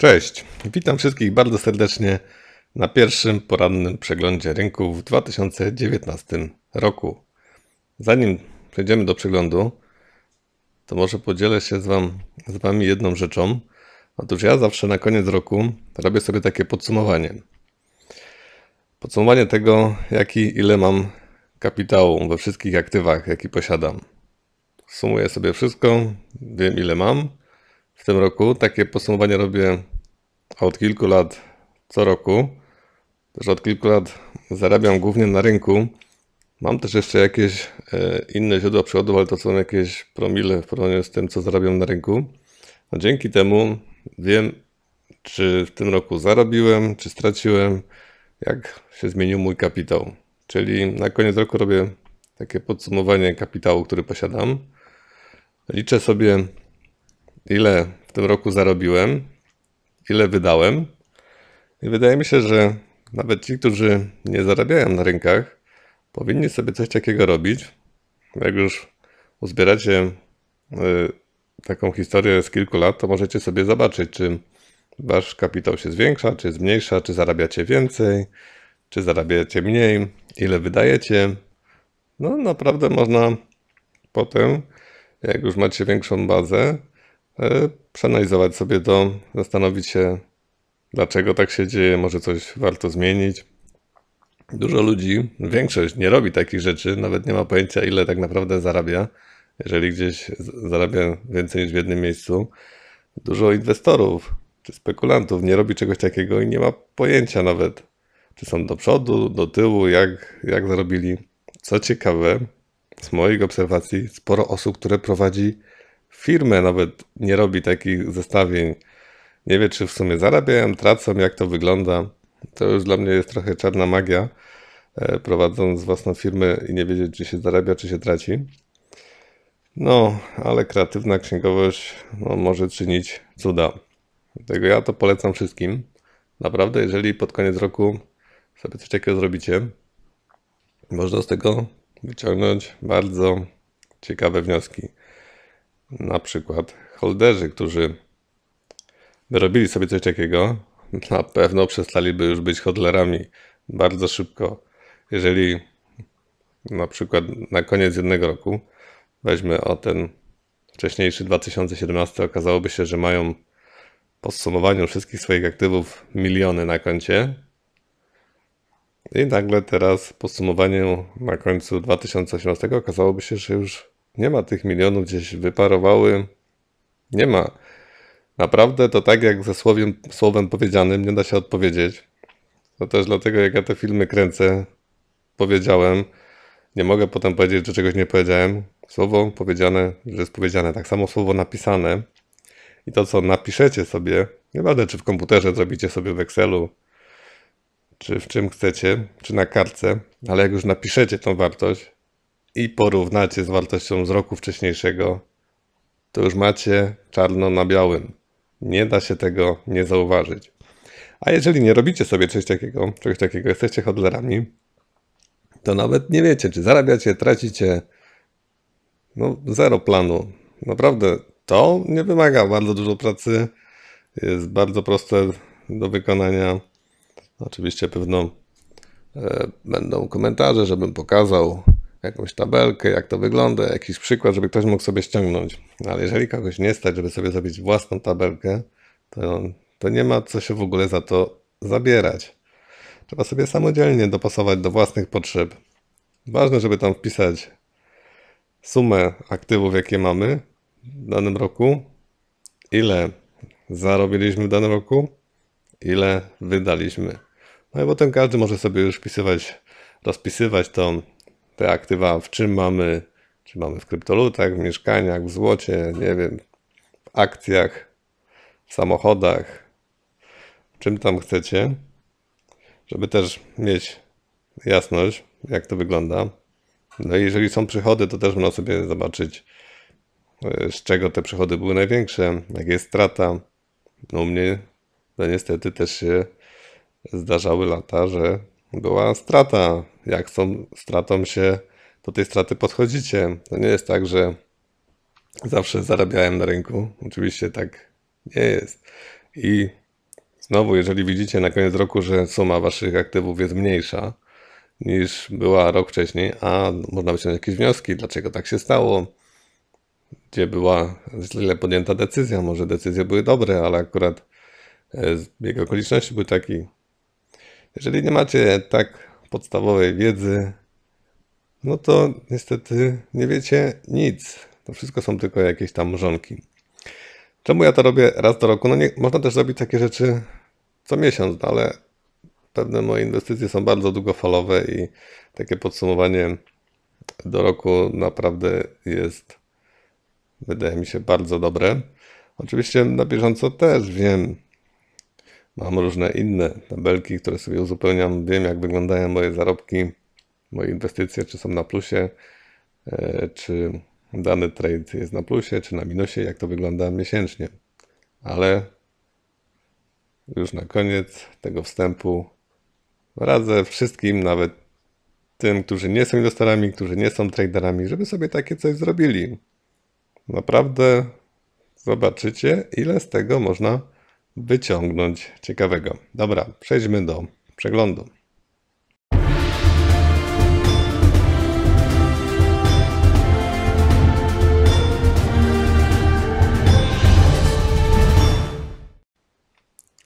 Cześć, witam wszystkich bardzo serdecznie na pierwszym porannym przeglądzie rynku w 2019 roku. Zanim przejdziemy do przeglądu, to może podzielę się z, wam, z Wami jedną rzeczą. Otóż ja zawsze na koniec roku robię sobie takie podsumowanie. Podsumowanie tego, jaki ile mam kapitału we wszystkich aktywach, jaki posiadam. Sumuję sobie wszystko, wiem ile mam w tym roku. Takie podsumowanie robię od kilku lat co roku. Też od kilku lat zarabiam głównie na rynku. Mam też jeszcze jakieś e, inne źródła przychodów, ale to są jakieś promile w porównaniu z tym, co zarabiam na rynku. No dzięki temu wiem, czy w tym roku zarobiłem, czy straciłem, jak się zmienił mój kapitał. Czyli na koniec roku robię takie podsumowanie kapitału, który posiadam. Liczę sobie ile w tym roku zarobiłem, ile wydałem. I wydaje mi się, że nawet ci, którzy nie zarabiają na rynkach, powinni sobie coś takiego robić. Jak już uzbieracie y, taką historię z kilku lat, to możecie sobie zobaczyć, czy wasz kapitał się zwiększa, czy zmniejsza, czy zarabiacie więcej, czy zarabiacie mniej, ile wydajecie. No naprawdę można potem, jak już macie większą bazę, E, przeanalizować sobie to, zastanowić się, dlaczego tak się dzieje, może coś warto zmienić. Dużo ludzi, większość nie robi takich rzeczy, nawet nie ma pojęcia, ile tak naprawdę zarabia. Jeżeli gdzieś zarabia więcej niż w jednym miejscu, dużo inwestorów czy spekulantów nie robi czegoś takiego i nie ma pojęcia nawet, czy są do przodu, do tyłu, jak, jak zarobili. Co ciekawe, z moich obserwacji, sporo osób, które prowadzi firmę nawet nie robi takich zestawień. Nie wie, czy w sumie zarabiają, tracą, jak to wygląda. To już dla mnie jest trochę czarna magia, e, prowadząc własną firmę i nie wiedzieć, czy się zarabia, czy się traci. No, ale kreatywna księgowość no, może czynić cuda. Dlatego ja to polecam wszystkim. Naprawdę, jeżeli pod koniec roku sobie coś takiego zrobicie, można z tego wyciągnąć bardzo ciekawe wnioski na przykład holderzy, którzy by robili sobie coś takiego, na pewno przestaliby już być hodlerami bardzo szybko. Jeżeli na przykład na koniec jednego roku, weźmy o ten wcześniejszy 2017, okazałoby się, że mają po zsumowaniu wszystkich swoich aktywów miliony na koncie. I nagle teraz po sumowaniu na końcu 2018 okazałoby się, że już nie ma tych milionów gdzieś wyparowały. Nie ma. Naprawdę to tak jak ze słowiem, słowem powiedzianym nie da się odpowiedzieć. To też dlatego jak ja te filmy kręcę, powiedziałem. Nie mogę potem powiedzieć, że czegoś nie powiedziałem. Słowo powiedziane, że jest powiedziane. Tak samo słowo napisane. I to, co napiszecie sobie, nie ważne, czy w komputerze zrobicie sobie w Excelu, czy w czym chcecie, czy na kartce, ale jak już napiszecie tą wartość, i porównacie z wartością z roku wcześniejszego, to już macie czarno na białym. Nie da się tego nie zauważyć. A jeżeli nie robicie sobie czegoś takiego, czegoś takiego jesteście hodlerami, to nawet nie wiecie, czy zarabiacie, tracicie. No, zero planu. Naprawdę to nie wymaga bardzo dużo pracy. Jest bardzo proste do wykonania. Oczywiście pewno e, będą komentarze, żebym pokazał jakąś tabelkę, jak to wygląda, jakiś przykład, żeby ktoś mógł sobie ściągnąć. No, ale jeżeli kogoś nie stać, żeby sobie zrobić własną tabelkę, to, to nie ma co się w ogóle za to zabierać. Trzeba sobie samodzielnie dopasować do własnych potrzeb. Ważne, żeby tam wpisać sumę aktywów, jakie mamy w danym roku, ile zarobiliśmy w danym roku, ile wydaliśmy. No i potem każdy może sobie już wpisywać, rozpisywać tą te aktywa, w czym mamy, czy mamy w kryptolutach, w mieszkaniach, w złocie, nie wiem, w akcjach, w samochodach, w czym tam chcecie, żeby też mieć jasność, jak to wygląda. No i jeżeli są przychody, to też można sobie zobaczyć, e, z czego te przychody były największe, jak jest strata. No u mnie, no niestety też się zdarzały lata, że była strata jak z tą stratą się do tej straty podchodzicie. To nie jest tak, że zawsze zarabiałem na rynku. Oczywiście tak nie jest. I znowu, jeżeli widzicie na koniec roku, że suma waszych aktywów jest mniejsza niż była rok wcześniej, a można wyciągnąć jakieś wnioski, dlaczego tak się stało, gdzie była źle podjęta decyzja. Może decyzje były dobre, ale akurat bieg e, okoliczności był taki. Jeżeli nie macie tak podstawowej wiedzy, no to niestety nie wiecie nic. To wszystko są tylko jakieś tam mrzonki. Czemu ja to robię raz do roku? No nie, można też robić takie rzeczy co miesiąc, no ale pewne moje inwestycje są bardzo długofalowe i takie podsumowanie do roku naprawdę jest, wydaje mi się, bardzo dobre. Oczywiście na bieżąco też wiem, Mam różne inne tabelki, które sobie uzupełniam. Wiem, jak wyglądają moje zarobki, moje inwestycje, czy są na plusie, e, czy dany trade jest na plusie, czy na minusie, jak to wygląda miesięcznie. Ale już na koniec tego wstępu radzę wszystkim, nawet tym, którzy nie są inwestorami, którzy nie są traderami, żeby sobie takie coś zrobili. Naprawdę zobaczycie, ile z tego można wyciągnąć ciekawego. Dobra, przejdźmy do przeglądu.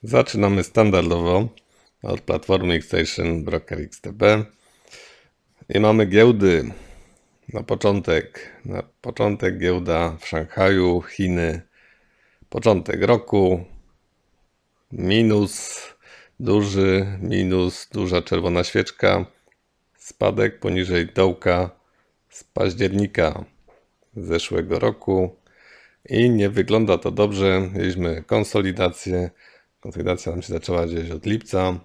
Zaczynamy standardowo od platformy Xstation Broker XTB i mamy giełdy. Na początek, na początek giełda w Szanghaju, Chiny, początek roku, minus duży, minus duża czerwona świeczka, spadek poniżej dołka z października zeszłego roku i nie wygląda to dobrze. Mieliśmy konsolidację. Konsolidacja nam się zaczęła gdzieś od lipca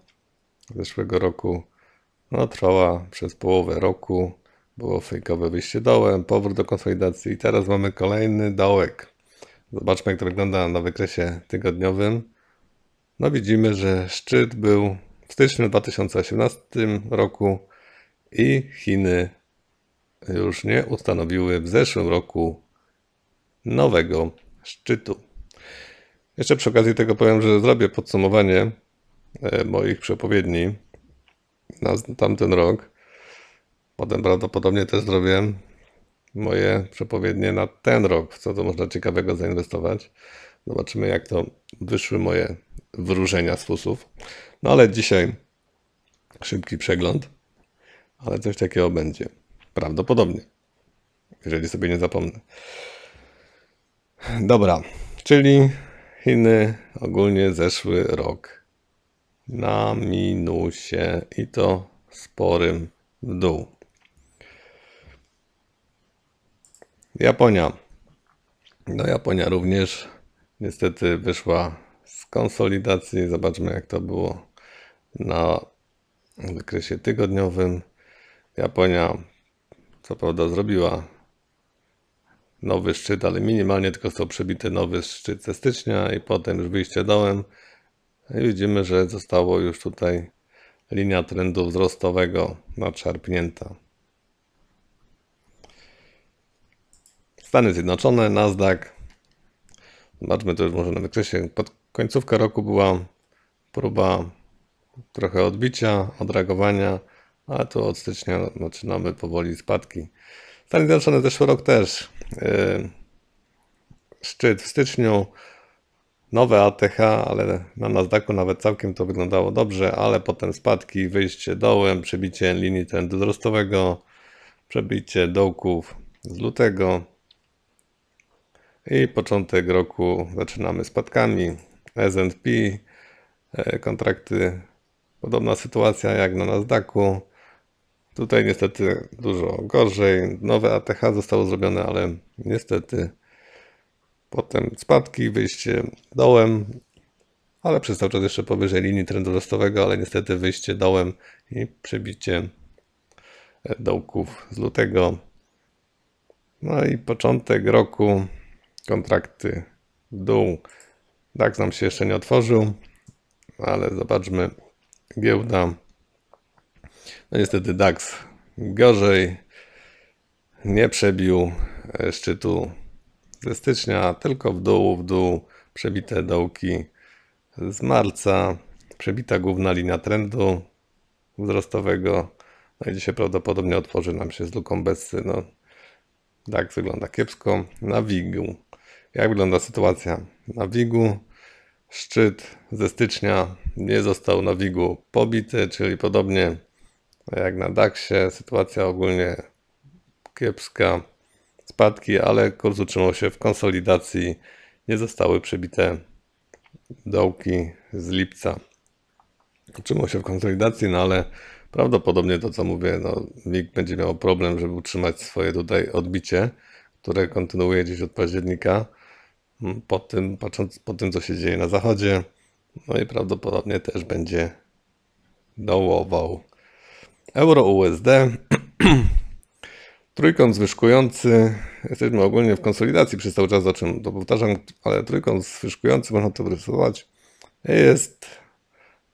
zeszłego roku. No, trwała przez połowę roku. Było fejkowe wyjście dołem, powrót do konsolidacji i teraz mamy kolejny dołek. Zobaczmy, jak to wygląda na wykresie tygodniowym. No widzimy, że szczyt był w styczniu 2018 roku i Chiny już nie ustanowiły w zeszłym roku nowego szczytu. Jeszcze przy okazji tego powiem, że zrobię podsumowanie e, moich przepowiedni na tamten rok. Potem prawdopodobnie też zrobię moje przepowiednie na ten rok, w co to można ciekawego zainwestować. Zobaczymy, jak to wyszły moje wróżenia z fusów. No ale dzisiaj szybki przegląd, ale coś takiego będzie. Prawdopodobnie, jeżeli sobie nie zapomnę. Dobra, czyli Chiny ogólnie zeszły rok na minusie i to sporym w dół. Japonia. No Japonia również niestety wyszła z konsolidacji. Zobaczmy jak to było na wykresie tygodniowym. Japonia co prawda zrobiła nowy szczyt, ale minimalnie tylko został przebity nowy szczyt ze stycznia i potem już wyjście dołem. I widzimy, że zostało już tutaj linia trendu wzrostowego nadszarpnięta. Stany Zjednoczone, Nasdaq zobaczmy to może na wykresie, pod końcówkę roku była próba trochę odbicia, odreagowania, ale tu od stycznia zaczynamy powoli spadki. Stany Zjednoczone zeszły rok też. Yy, szczyt w styczniu, nowe ATH, ale na Nasdaqu nawet całkiem to wyglądało dobrze, ale potem spadki, wyjście dołem, przebicie linii trendu wzrostowego, przebicie dołków z lutego, i początek roku zaczynamy spadkami. S&P, e, kontrakty, podobna sytuacja jak na Nasdaqu. Tutaj niestety dużo gorzej. Nowe ATH zostało zrobione, ale niestety potem spadki, wyjście dołem, ale przez cały czas jeszcze powyżej linii trendu wzrostowego, ale niestety wyjście dołem i przebicie e, dołków z lutego. No i początek roku kontrakty dół. DAX tak nam się jeszcze nie otworzył, ale zobaczmy giełda. No niestety DAX gorzej nie przebił e, szczytu ze stycznia, tylko w dół, w dół przebite dołki z marca, przebita główna linia trendu wzrostowego. No i dzisiaj prawdopodobnie otworzy nam się z luką Bessy. No, tak wygląda kiepsko. Na WIG jak wygląda sytuacja? Na Wigu szczyt ze stycznia nie został na Wigu pobity, czyli podobnie jak na DAX-ie, sytuacja ogólnie kiepska, spadki, ale kurs utrzymał się w konsolidacji, nie zostały przebite dołki z lipca. Utrzymał się w konsolidacji, no ale prawdopodobnie to co mówię, no, WIG będzie miał problem, żeby utrzymać swoje tutaj odbicie, które kontynuuje dziś od października po tym, patrząc po tym, co się dzieje na zachodzie. No i prawdopodobnie też będzie dołował euro USD. Trójkąt zwyżkujący, jesteśmy ogólnie w konsolidacji przez cały czas, o czym to powtarzam, ale trójkąt zwyżkujący, można to rysować, jest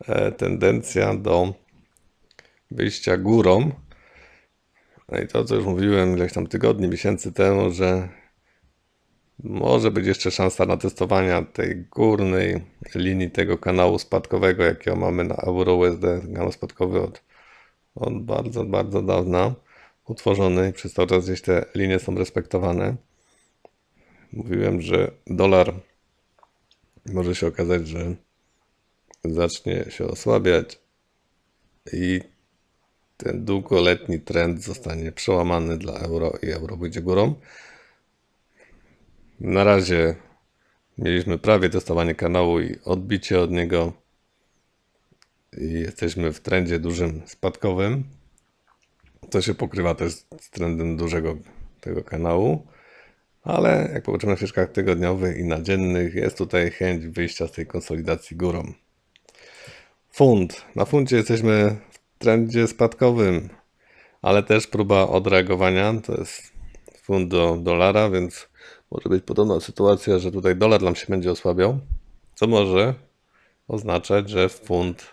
e, tendencja do wyjścia górą. No i to, co już mówiłem ileś tam tygodni, miesięcy temu, że może być jeszcze szansa na testowania tej górnej linii tego kanału spadkowego, jakiego mamy na EURUSD, kanał spadkowy od, od bardzo, bardzo dawna utworzony przez cały czas gdzieś te linie są respektowane. Mówiłem, że dolar może się okazać, że zacznie się osłabiać i ten długoletni trend zostanie przełamany dla euro i euro będzie górą. Na razie mieliśmy prawie testowanie kanału i odbicie od niego. I jesteśmy w trendzie dużym spadkowym. To się pokrywa też z trendem dużego tego kanału. Ale jak popatrzymy na ścieżkach tygodniowych i dziennych, jest tutaj chęć wyjścia z tej konsolidacji górą. Fund. Na funcie jesteśmy w trendzie spadkowym, ale też próba odreagowania. To jest fund do dolara, więc może być podobna sytuacja, że tutaj dolar nam się będzie osłabiał, co może oznaczać, że funt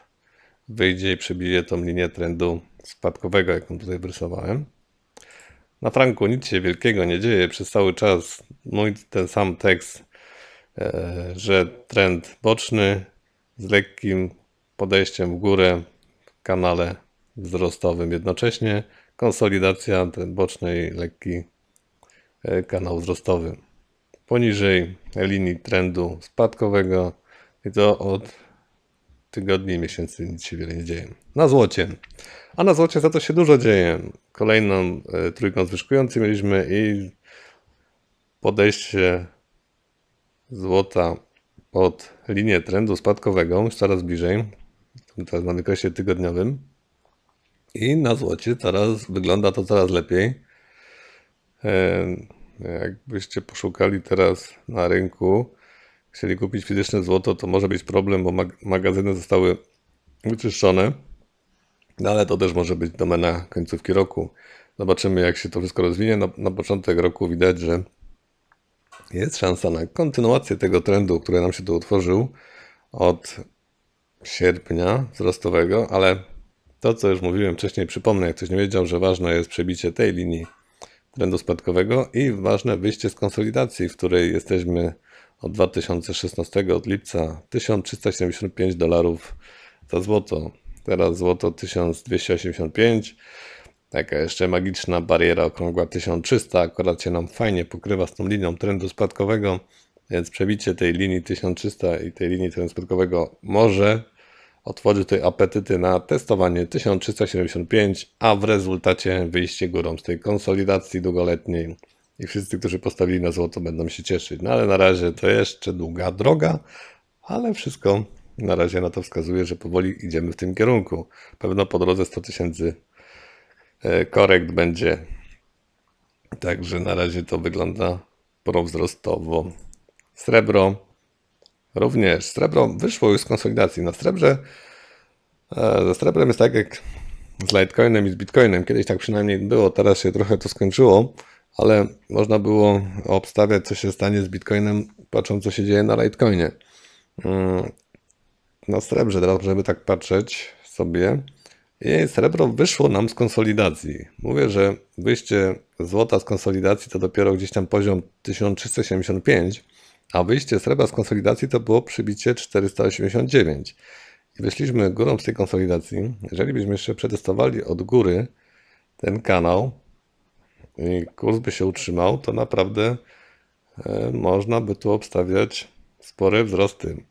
wyjdzie i przebije tą linię trendu spadkowego, jaką tutaj wyrysowałem. Na franku nic się wielkiego nie dzieje, przez cały czas mój ten sam tekst, e, że trend boczny z lekkim podejściem w górę w kanale wzrostowym jednocześnie, konsolidacja bocznej boczny i lekki E, kanał wzrostowy poniżej linii trendu spadkowego i to od tygodni, miesięcy nic się wiele nie dzieje. Na złocie. A na złocie za to się dużo dzieje. Kolejną e, trójkąt zwyżkujący mieliśmy i podejście złota pod linię trendu spadkowego, już coraz bliżej, teraz tak mamy kresie tygodniowym. I na złocie teraz wygląda to coraz lepiej. E, jakbyście poszukali teraz na rynku, chcieli kupić fizyczne złoto, to może być problem, bo magazyny zostały wyczyszczone, no ale to też może być domena końcówki roku. Zobaczymy, jak się to wszystko rozwinie. Na, na początek roku widać, że jest szansa na kontynuację tego trendu, który nam się tu utworzył od sierpnia wzrostowego, ale to, co już mówiłem wcześniej, przypomnę, jak ktoś nie wiedział, że ważne jest przebicie tej linii trendu spadkowego i ważne wyjście z konsolidacji, w której jesteśmy od 2016, od lipca 1375 dolarów za złoto. Teraz złoto 1285. Taka jeszcze magiczna bariera okrągła 1300 akurat się nam fajnie pokrywa z tą linią trendu spadkowego, więc przebicie tej linii 1300 i tej linii trendu spadkowego może otworzy tutaj apetyty na testowanie 1375, a w rezultacie wyjście górą z tej konsolidacji długoletniej i wszyscy, którzy postawili na złoto będą się cieszyć. No ale na razie to jeszcze długa droga, ale wszystko na razie na to wskazuje, że powoli idziemy w tym kierunku. Pewno po drodze 100 tysięcy e, korekt będzie. Także na razie to wygląda prowzrostowo. Srebro Również srebro wyszło już z konsolidacji. Na srebrze e, ze srebrem jest tak jak z Litecoinem i z Bitcoinem. Kiedyś tak przynajmniej było, teraz się trochę to skończyło, ale można było obstawiać, co się stanie z Bitcoinem, patrząc, co się dzieje na Litecoinie. E, na srebrze teraz możemy tak patrzeć sobie. I srebro wyszło nam z konsolidacji. Mówię, że wyjście złota z konsolidacji to dopiero gdzieś tam poziom 1375 a wyjście srebra z konsolidacji to było przybicie 489. I wyszliśmy górą z tej konsolidacji. Jeżeli byśmy jeszcze przetestowali od góry ten kanał i kurs by się utrzymał, to naprawdę e, można by tu obstawiać spore wzrosty.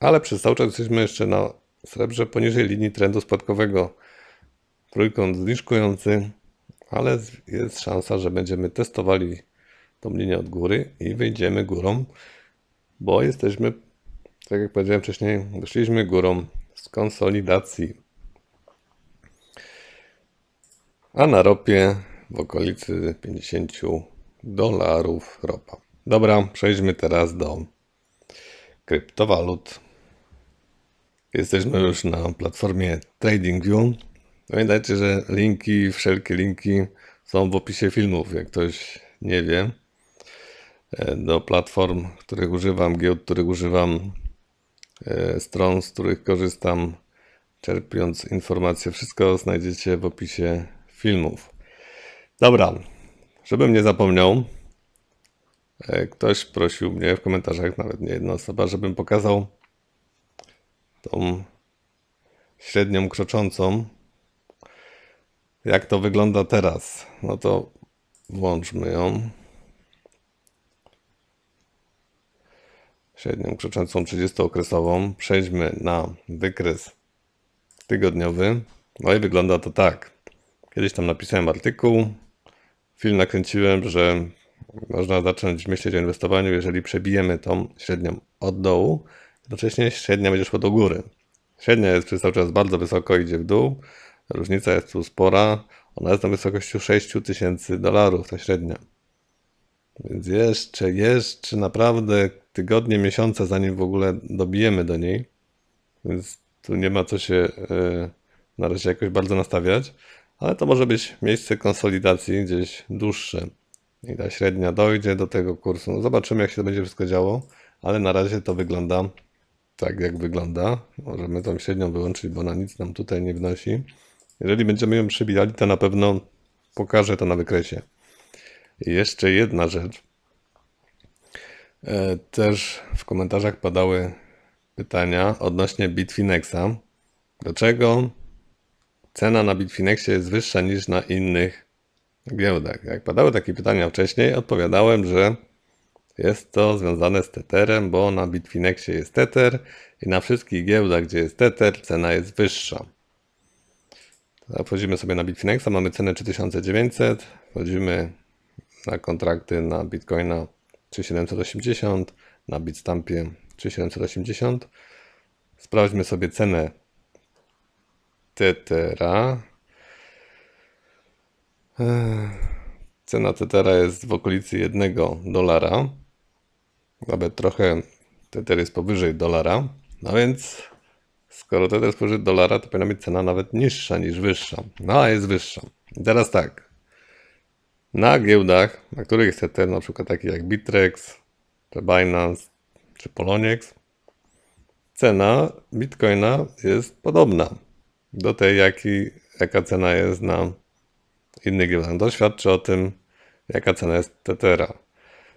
Ale przez cały czas jesteśmy jeszcze na srebrze poniżej linii trendu spadkowego. Trójkąt zniżkujący, ale jest szansa, że będziemy testowali tą linię od góry i wyjdziemy górą bo jesteśmy, tak jak powiedziałem wcześniej, doszliśmy górą z konsolidacji. A na ropie w okolicy 50 dolarów ropa. Dobra, przejdźmy teraz do kryptowalut. Jesteśmy już na platformie TradingView. Pamiętajcie, że linki, wszelkie linki są w opisie filmów, jak ktoś nie wie do platform, których używam, giełd, których używam, e, stron, z których korzystam, czerpiąc informacje. Wszystko znajdziecie w opisie filmów. Dobra, żebym nie zapomniał, e, ktoś prosił mnie w komentarzach, nawet nie jedna osoba, żebym pokazał tą średnią kroczącą. Jak to wygląda teraz? No to włączmy ją. średnią krzyczącą 30-okresową. Przejdźmy na wykres tygodniowy. No i wygląda to tak. Kiedyś tam napisałem artykuł, film nakręciłem, że można zacząć myśleć o inwestowaniu, jeżeli przebijemy tą średnią od dołu, jednocześnie średnia będzie szła do góry. Średnia jest przez cały czas bardzo wysoko, idzie w dół, różnica jest tu spora, ona jest na wysokości 6000 dolarów, ta średnia. Więc jeszcze, jeszcze naprawdę tygodnie, miesiące, zanim w ogóle dobijemy do niej. Więc tu nie ma co się e, na razie jakoś bardzo nastawiać, ale to może być miejsce konsolidacji gdzieś dłuższe. I ta średnia dojdzie do tego kursu. No zobaczymy, jak się to będzie wszystko działo, ale na razie to wygląda tak, jak wygląda. Możemy tą średnią wyłączyć, bo ona nic nam tutaj nie wnosi. Jeżeli będziemy ją przybijali, to na pewno pokażę to na wykresie. I jeszcze jedna rzecz E, też w komentarzach padały pytania odnośnie Bitfinexa. Dlaczego cena na Bitfinexie jest wyższa niż na innych giełdach? Jak padały takie pytania wcześniej, odpowiadałem, że jest to związane z Tetherem, bo na Bitfinexie jest Tether i na wszystkich giełdach, gdzie jest Tether, cena jest wyższa. Wchodzimy sobie na Bitfinexa, mamy cenę 3900, wchodzimy na kontrakty na Bitcoina 3780, na Bitstampie 3780. Sprawdźmy sobie cenę Tetera. Eee, cena Tetera jest w okolicy 1 dolara. Nawet trochę Teter jest powyżej dolara. No więc skoro Teter jest powyżej dolara, to powinna być cena nawet niższa niż wyższa. No a jest wyższa. I teraz tak, na giełdach, na których jest Ether, na przykład takich jak Bitrex, czy Binance, czy Poloniex, cena Bitcoina jest podobna do tej, jaki, jaka cena jest na innych giełdach. doświadczy o tym, jaka cena jest Tethera.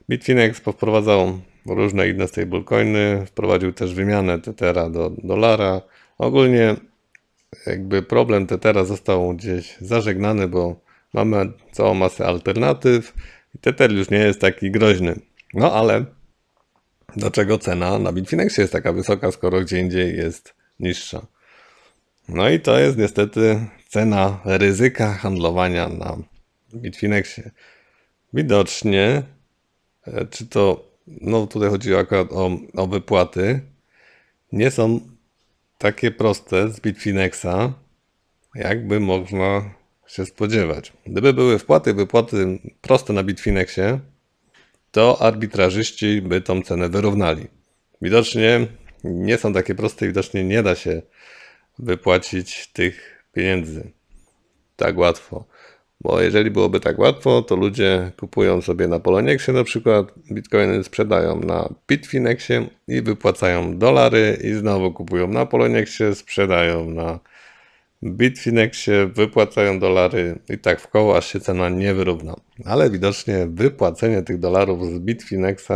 Bitfinex wprowadzał różne inne stablecoiny, wprowadził też wymianę Tethera do dolara. Ogólnie jakby problem Tethera został gdzieś zażegnany, bo Mamy całą masę alternatyw. I Tether już nie jest taki groźny. No ale dlaczego cena na Bitfinexie jest taka wysoka, skoro gdzie indziej jest niższa? No i to jest niestety cena ryzyka handlowania na Bitfinexie. Widocznie, e, czy to, no tutaj chodzi akurat o, o wypłaty, nie są takie proste z Bitfinexa, jakby można się spodziewać. Gdyby były wpłaty, wypłaty proste na Bitfinexie, to arbitrażyści by tą cenę wyrównali. Widocznie nie są takie proste i widocznie nie da się wypłacić tych pieniędzy tak łatwo. Bo jeżeli byłoby tak łatwo, to ludzie kupują sobie na Poloniexie na przykład, bitcoiny sprzedają na Bitfinexie i wypłacają dolary i znowu kupują na Poloniexie, sprzedają na Bitfinexie wypłacają dolary i tak w koło, aż się cena nie wyrówna. Ale widocznie wypłacenie tych dolarów z Bitfinexa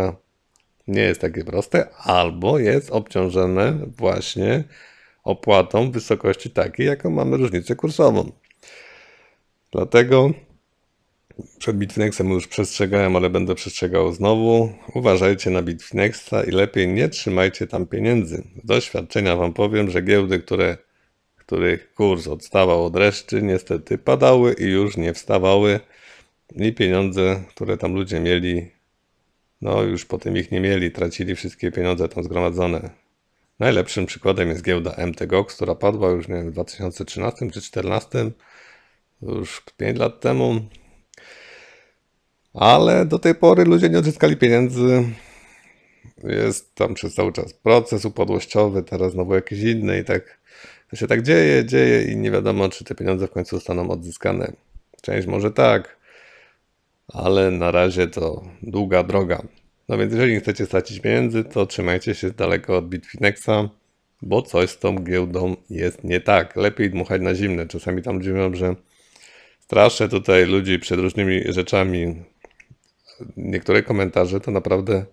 nie jest takie proste, albo jest obciążone właśnie opłatą w wysokości takiej, jaką mamy różnicę kursową. Dlatego przed Bitfinexem już przestrzegałem, ale będę przestrzegał znowu. Uważajcie na Bitfinexa i lepiej nie trzymajcie tam pieniędzy. Z doświadczenia Wam powiem, że giełdy, które których kurs odstawał od reszty, niestety padały i już nie wstawały. I pieniądze, które tam ludzie mieli, no już po tym ich nie mieli, tracili wszystkie pieniądze tam zgromadzone. Najlepszym przykładem jest giełda MTGOX, która padła już nie wiem, w 2013 czy 2014, już 5 lat temu. Ale do tej pory ludzie nie odzyskali pieniędzy. Jest tam przez cały czas proces upadłościowy, teraz znowu jakiś inny i tak to się tak dzieje, dzieje i nie wiadomo, czy te pieniądze w końcu zostaną odzyskane. Część może tak, ale na razie to długa droga. No więc jeżeli nie chcecie stracić pieniędzy, to trzymajcie się daleko od Bitfinexa, bo coś z tą giełdą jest nie tak. Lepiej dmuchać na zimne. Czasami tam ludzie mówią, że straszę tutaj ludzi przed różnymi rzeczami. Niektóre komentarze to naprawdę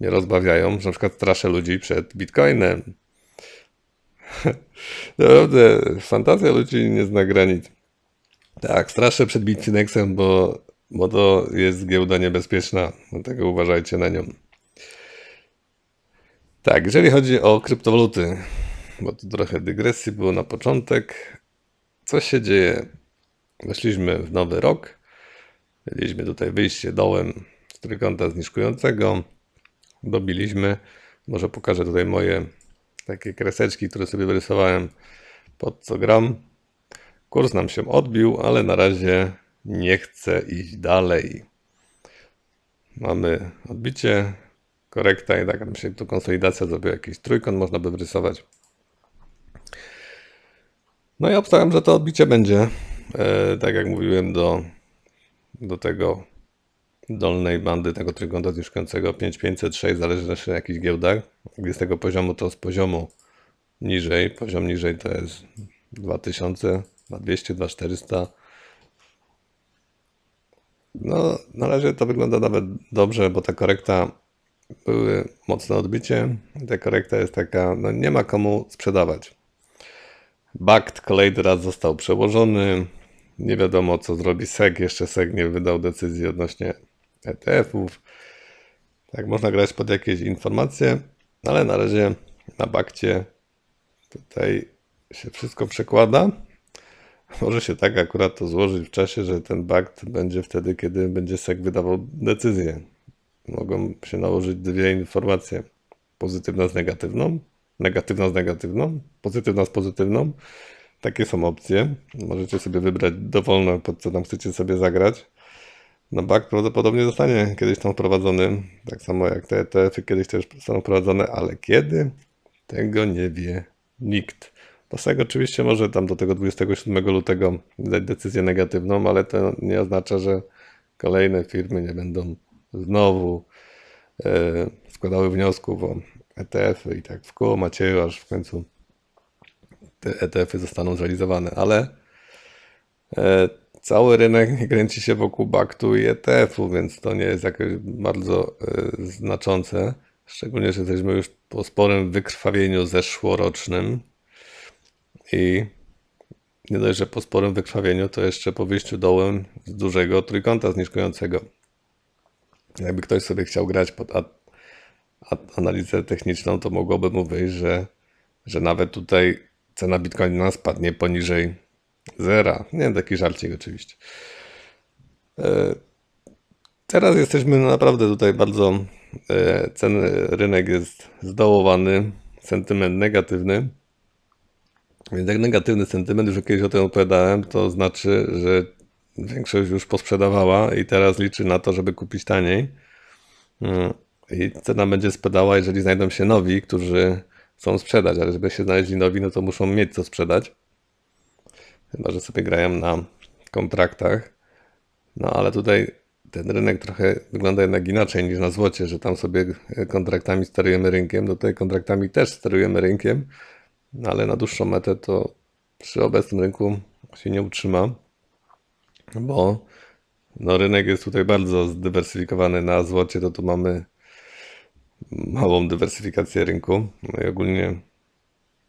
mnie rozbawiają. Że na przykład straszę ludzi przed Bitcoinem, Naprawdę, fantazja ludzi nie zna granic. Tak, straszę przed Bitcynexem, bo, bo to jest giełda niebezpieczna, dlatego uważajcie na nią. Tak, jeżeli chodzi o kryptowaluty, bo tu trochę dygresji było na początek. Co się dzieje? Weszliśmy w nowy rok. Mieliśmy tutaj wyjście dołem z trójkąta zniżkującego. Dobiliśmy. Może pokażę tutaj moje takie kreseczki, które sobie wyrysowałem pod co gram. Kurs nam się odbił, ale na razie nie chcę iść dalej. Mamy odbicie, korekta i tak nam się tu konsolidacja zrobiła, jakiś trójkąt można by wyrysować. No i obstawiam, że to odbicie będzie, e, tak jak mówiłem, do, do tego dolnej bandy tego trójkąta zniszczącego 5506 zależy też na jakichś giełdach. Gdy z tego poziomu to z poziomu niżej, poziom niżej to jest 2000, 2200, 2400. No, na razie to wygląda nawet dobrze, bo ta korekta były mocne odbicie. Ta korekta jest taka, no nie ma komu sprzedawać. Bakt kolejny raz został przełożony. Nie wiadomo, co zrobi SEG. Jeszcze SEG nie wydał decyzji odnośnie ETF-ów. Tak, można grać pod jakieś informacje, ale na razie na bakcie tutaj się wszystko przekłada. Może się tak akurat to złożyć w czasie, że ten bakt będzie wtedy, kiedy będzie SEC wydawał decyzję. Mogą się nałożyć dwie informacje. Pozytywna z negatywną, negatywna z negatywną, pozytywna z pozytywną. Takie są opcje. Możecie sobie wybrać dowolne, pod co tam chcecie sobie zagrać no bug prawdopodobnie zostanie kiedyś tam wprowadzony, tak samo jak te ETF-y kiedyś też są wprowadzone, ale kiedy? Tego nie wie nikt. PASEG oczywiście może tam do tego 27 lutego dać decyzję negatywną, ale to nie oznacza, że kolejne firmy nie będą znowu yy, składały wniosków o ETF-y i tak w koło Macieju, aż w końcu te ETF-y zostaną zrealizowane, ale yy, Cały rynek kręci się wokół baktu i ETF-u, więc to nie jest jakieś bardzo e, znaczące. Szczególnie, że jesteśmy już po sporym wykrwawieniu zeszłorocznym i nie dość, że po sporym wykrwawieniu, to jeszcze po wyjściu dołem z dużego trójkąta zniszczającego. Jakby ktoś sobie chciał grać pod analizę techniczną, to mogłoby mu wyjść, że, że nawet tutaj cena bitcoina spadnie poniżej Zera. Nie, taki żarcik oczywiście. E, teraz jesteśmy naprawdę tutaj bardzo... E, cen rynek jest zdołowany, sentyment negatywny. Więc jak negatywny sentyment, już kiedyś o tym opowiadałem, to znaczy, że większość już posprzedawała i teraz liczy na to, żeby kupić taniej. E, I cena będzie spadała, jeżeli znajdą się nowi, którzy chcą sprzedać, ale żeby się znaleźli nowi, no to muszą mieć co sprzedać. Chyba, że sobie grają na kontraktach. No ale tutaj ten rynek trochę wygląda jednak inaczej niż na złocie, że tam sobie e, kontraktami sterujemy rynkiem, no, tutaj kontraktami też sterujemy rynkiem, no ale na dłuższą metę to przy obecnym rynku się nie utrzyma, bo no rynek jest tutaj bardzo zdywersyfikowany na złocie, to tu mamy małą dywersyfikację rynku no i ogólnie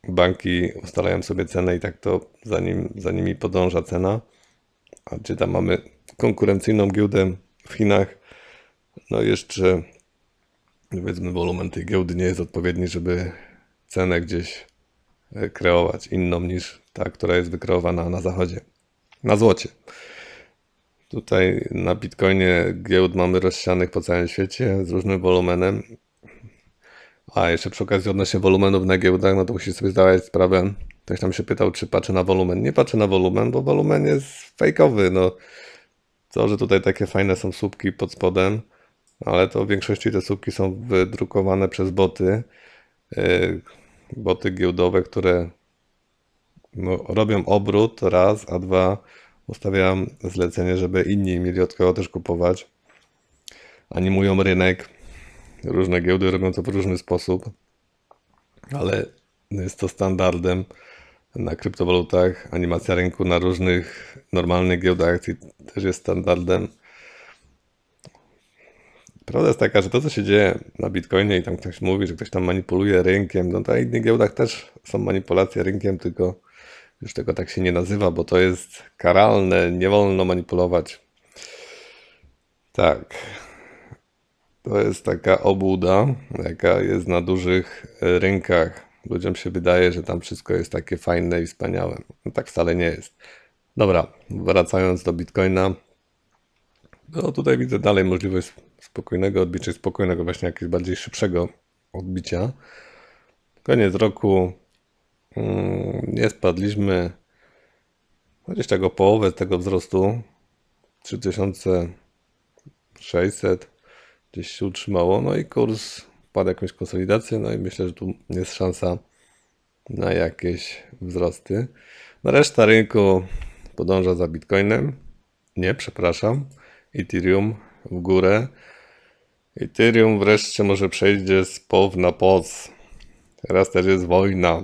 banki ustalają sobie cenę i tak to za, nim, za nimi podąża cena. A gdzie tam mamy konkurencyjną giełdę w Chinach, no jeszcze powiedzmy wolumen tej giełdy nie jest odpowiedni, żeby cenę gdzieś e, kreować inną niż ta, która jest wykreowana na zachodzie, na złocie. Tutaj na Bitcoinie giełd mamy rozsianych po całym świecie z różnym wolumenem a jeszcze przy okazji odnośnie wolumenów na giełdach, no to musisz sobie zdawać sprawę. Ktoś tam się pytał, czy patrzę na wolumen. Nie patrzę na wolumen, bo wolumen jest fejkowy. No. To, że tutaj takie fajne są słupki pod spodem, ale to w większości te słupki są wydrukowane przez boty. Yy, boty giełdowe, które no, robią obrót raz, a dwa ustawiam zlecenie, żeby inni mieli od kogo też kupować. Animują rynek różne giełdy robią to w różny sposób, ale jest to standardem na kryptowalutach. Animacja rynku na różnych normalnych giełdach akcji też jest standardem. Prawda jest taka, że to, co się dzieje na Bitcoinie i tam ktoś mówi, że ktoś tam manipuluje rynkiem, no to na innych giełdach też są manipulacje rynkiem, tylko już tego tak się nie nazywa, bo to jest karalne, nie wolno manipulować. Tak. To jest taka obuda, jaka jest na dużych e, rynkach. Ludziom się wydaje, że tam wszystko jest takie fajne i wspaniałe. No, tak wcale nie jest. Dobra, wracając do Bitcoina. No tutaj widzę dalej możliwość spokojnego odbicia, spokojnego, właśnie jakiegoś bardziej szybszego odbicia. Koniec roku mm, nie spadliśmy gdzieś tego połowę tego wzrostu 3600 gdzieś się utrzymało. No i kurs padł jakąś konsolidację, no i myślę, że tu jest szansa na jakieś wzrosty. No reszta rynku podąża za Bitcoinem. Nie, przepraszam. Ethereum w górę. Ethereum wreszcie może przejdzie z POW na POC. Teraz też jest wojna.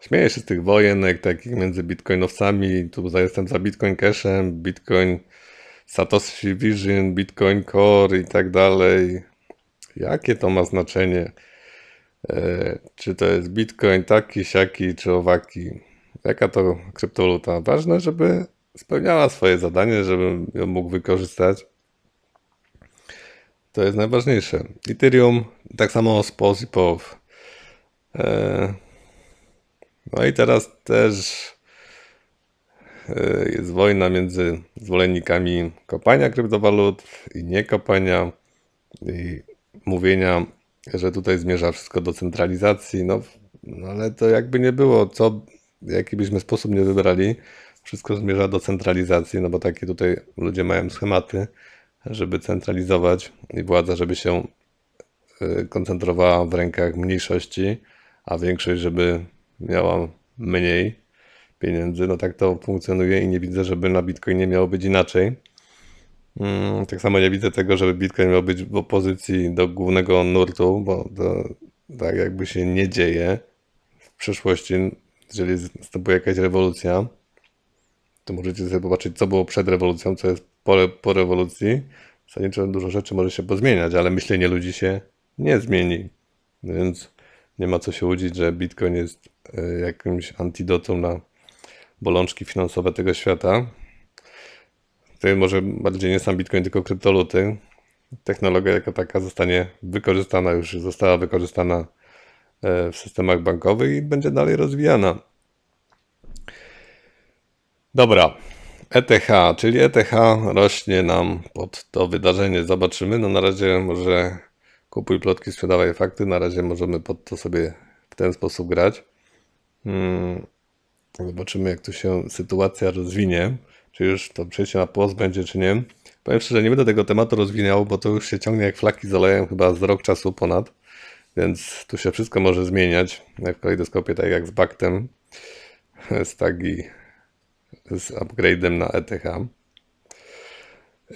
Śmieję się z tych wojenek takich między bitcoinowcami. Tu jestem za Bitcoin Cashem, Bitcoin Satoshi Vision, Bitcoin Core i tak dalej. Jakie to ma znaczenie? E, czy to jest Bitcoin taki, siaki czy owaki? Jaka to kryptowaluta? Ważne, żeby spełniała swoje zadanie, żebym ją mógł wykorzystać. To jest najważniejsze. Ethereum, tak samo SPOS i POW. E, no i teraz też E, jest wojna między zwolennikami kopania kryptowalut i niekopania i mówienia, że tutaj zmierza wszystko do centralizacji, no, no ale to jakby nie było, co, jaki byśmy sposób nie wybrali, wszystko zmierza do centralizacji, no bo takie tutaj ludzie mają schematy, żeby centralizować i władza, żeby się e, koncentrowała w rękach mniejszości, a większość, żeby miała mniej pieniędzy. No tak to funkcjonuje i nie widzę, żeby na Bitcoinie miało być inaczej. Mm, tak samo nie widzę tego, żeby Bitcoin miał być w opozycji do głównego nurtu, bo to tak jakby się nie dzieje w przyszłości, jeżeli następuje jakaś rewolucja, to możecie sobie popatrzeć, co było przed rewolucją, co jest po, po rewolucji. Zasadniczo dużo rzeczy może się pozmieniać, ale myślenie ludzi się nie zmieni. Więc nie ma co się łudzić, że Bitcoin jest e, jakimś antidotum na bolączki finansowe tego świata. Tutaj może bardziej nie sam Bitcoin, tylko kryptoluty. Technologia jako taka zostanie wykorzystana, już została wykorzystana e, w systemach bankowych i będzie dalej rozwijana. Dobra, ETH, czyli ETH rośnie nam pod to wydarzenie. Zobaczymy. No na razie może kupuj plotki, sprzedawaj fakty. Na razie możemy pod to sobie w ten sposób grać. Hmm. Tak, zobaczymy, jak tu się sytuacja rozwinie. Czy już to przejście na płos będzie, czy nie. Powiem szczerze, nie będę tego tematu rozwijał, bo to już się ciągnie jak flaki olejem, chyba z rok czasu ponad. Więc tu się wszystko może zmieniać. Jak w kalejdoskopie, tak jak z Baktem, z tagi, z upgrade'em na ETH.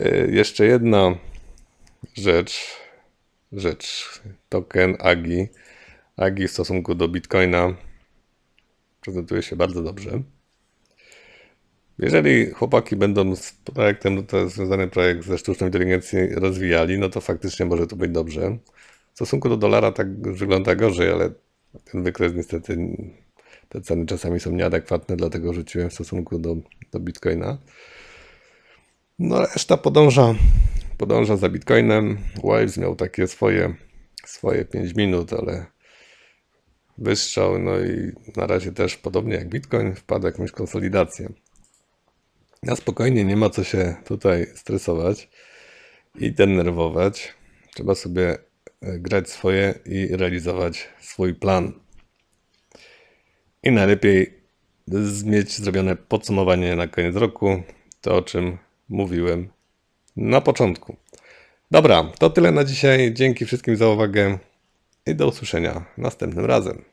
Y, jeszcze jedna rzecz, rzecz, token AGI. AGI w stosunku do Bitcoina prezentuje się bardzo dobrze. Jeżeli chłopaki będą z projektem, to jest związany projekt ze sztuczną inteligencją, rozwijali, no to faktycznie może to być dobrze. W stosunku do dolara tak wygląda gorzej, ale ten wykres niestety, te ceny czasami są nieadekwatne, dlatego rzuciłem w stosunku do, do bitcoina. No reszta podąża, podąża za bitcoinem. Wives miał takie swoje, swoje 5 minut, ale wystrzał, no i na razie też podobnie jak Bitcoin wpada w jakąś konsolidację. Na spokojnie, nie ma co się tutaj stresować i denerwować. Trzeba sobie e, grać swoje i realizować swój plan. I najlepiej mieć zrobione podsumowanie na koniec roku, to o czym mówiłem na początku. Dobra, to tyle na dzisiaj. Dzięki wszystkim za uwagę i do usłyszenia następnym razem.